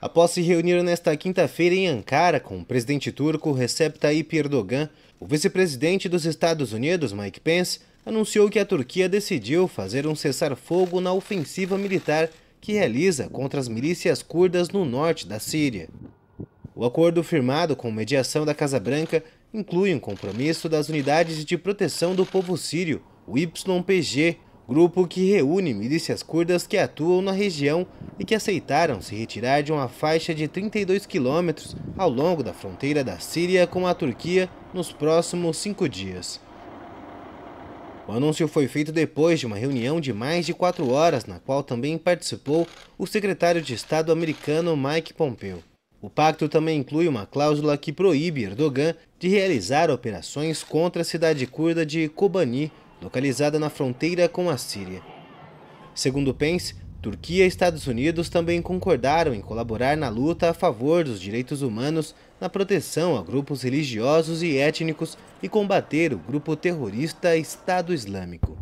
Após se reunir nesta quinta-feira em Ankara com o presidente turco Recep Tayyip Erdogan, o vice-presidente dos Estados Unidos, Mike Pence, anunciou que a Turquia decidiu fazer um cessar-fogo na ofensiva militar que realiza contra as milícias curdas no norte da Síria. O acordo firmado com mediação da Casa Branca inclui um compromisso das Unidades de Proteção do Povo Sírio, o YPG, grupo que reúne milícias curdas que atuam na região e que aceitaram se retirar de uma faixa de 32 quilômetros ao longo da fronteira da Síria com a Turquia nos próximos cinco dias. O anúncio foi feito depois de uma reunião de mais de quatro horas, na qual também participou o secretário de Estado americano Mike Pompeo. O pacto também inclui uma cláusula que proíbe Erdogan de realizar operações contra a cidade curda de Kobani, localizada na fronteira com a Síria. Segundo Pence, Turquia e Estados Unidos também concordaram em colaborar na luta a favor dos direitos humanos, na proteção a grupos religiosos e étnicos e combater o grupo terrorista Estado Islâmico.